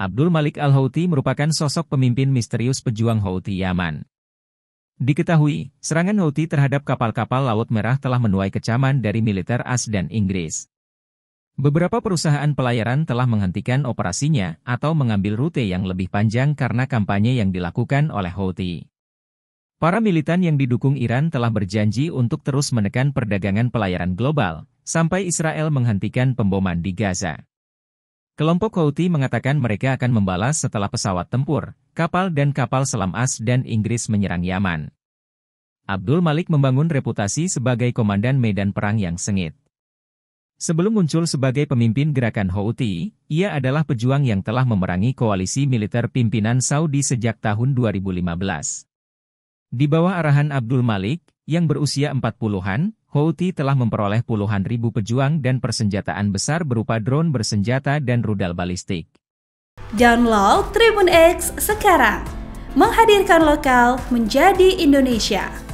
Abdul Malik Al-Houthi merupakan sosok pemimpin misterius pejuang Houthi Yaman. Diketahui, serangan Houthi terhadap kapal-kapal Laut Merah telah menuai kecaman dari militer AS dan Inggris. Beberapa perusahaan pelayaran telah menghentikan operasinya atau mengambil rute yang lebih panjang karena kampanye yang dilakukan oleh Houthi. Para militan yang didukung Iran telah berjanji untuk terus menekan perdagangan pelayaran global, sampai Israel menghentikan pemboman di Gaza. Kelompok Houthi mengatakan mereka akan membalas setelah pesawat tempur, kapal dan kapal selam AS dan Inggris menyerang Yaman. Abdul Malik membangun reputasi sebagai komandan medan perang yang sengit. Sebelum muncul sebagai pemimpin gerakan Houthi, ia adalah pejuang yang telah memerangi koalisi militer pimpinan Saudi sejak tahun 2015. Di bawah arahan Abdul Malik, yang berusia 40-an, Houthi telah memperoleh puluhan ribu pejuang dan persenjataan besar berupa drone bersenjata dan rudal balistik. Download Tribun X sekarang, menghadirkan lokal menjadi Indonesia.